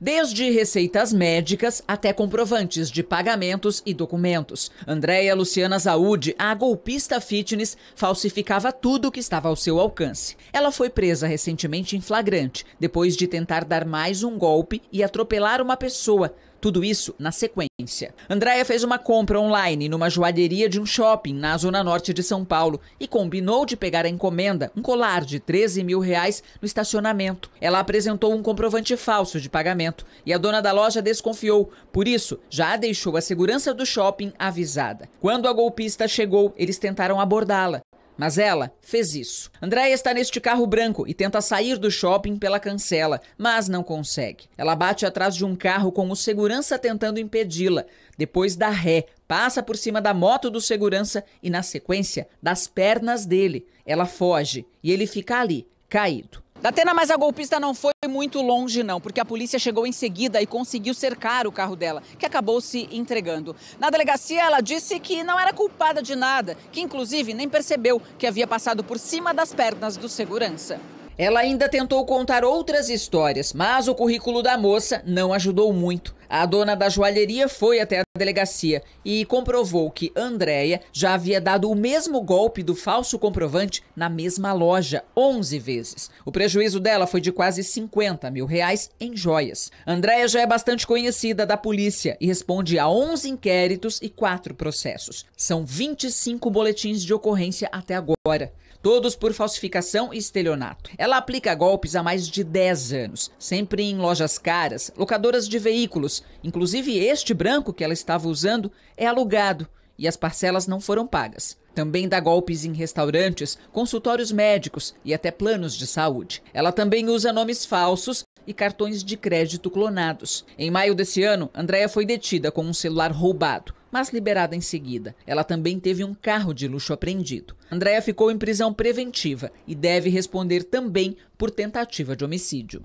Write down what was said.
desde receitas médicas até comprovantes de pagamentos e documentos. Andréia Luciana Zaúde, a golpista fitness, falsificava tudo o que estava ao seu alcance. Ela foi presa recentemente em flagrante, depois de tentar dar mais um golpe e atropelar uma pessoa tudo isso na sequência. Andréia fez uma compra online numa joalheria de um shopping na zona norte de São Paulo e combinou de pegar a encomenda, um colar de 13 mil reais, no estacionamento. Ela apresentou um comprovante falso de pagamento e a dona da loja desconfiou. Por isso, já deixou a segurança do shopping avisada. Quando a golpista chegou, eles tentaram abordá-la, mas ela fez isso. Andréia está neste carro branco e tenta sair do shopping pela cancela, mas não consegue. Ela bate atrás de um carro com o segurança tentando impedi-la. Depois dá ré, passa por cima da moto do segurança e, na sequência, das pernas dele. Ela foge e ele fica ali, caído. Da Atena, mas a golpista não foi muito longe, não, porque a polícia chegou em seguida e conseguiu cercar o carro dela, que acabou se entregando. Na delegacia, ela disse que não era culpada de nada, que inclusive nem percebeu que havia passado por cima das pernas do segurança. Ela ainda tentou contar outras histórias, mas o currículo da moça não ajudou muito. A dona da joalheria foi até a delegacia e comprovou que Andréia já havia dado o mesmo golpe do falso comprovante na mesma loja 11 vezes. O prejuízo dela foi de quase 50 mil reais em joias. Andréia já é bastante conhecida da polícia e responde a 11 inquéritos e 4 processos. São 25 boletins de ocorrência até agora fora, todos por falsificação e estelionato. Ela aplica golpes há mais de 10 anos, sempre em lojas caras, locadoras de veículos. Inclusive, este branco que ela estava usando é alugado e as parcelas não foram pagas. Também dá golpes em restaurantes, consultórios médicos e até planos de saúde. Ela também usa nomes falsos e cartões de crédito clonados. Em maio desse ano, Andréia foi detida com um celular roubado mas liberada em seguida. Ela também teve um carro de luxo apreendido. Andréa ficou em prisão preventiva e deve responder também por tentativa de homicídio.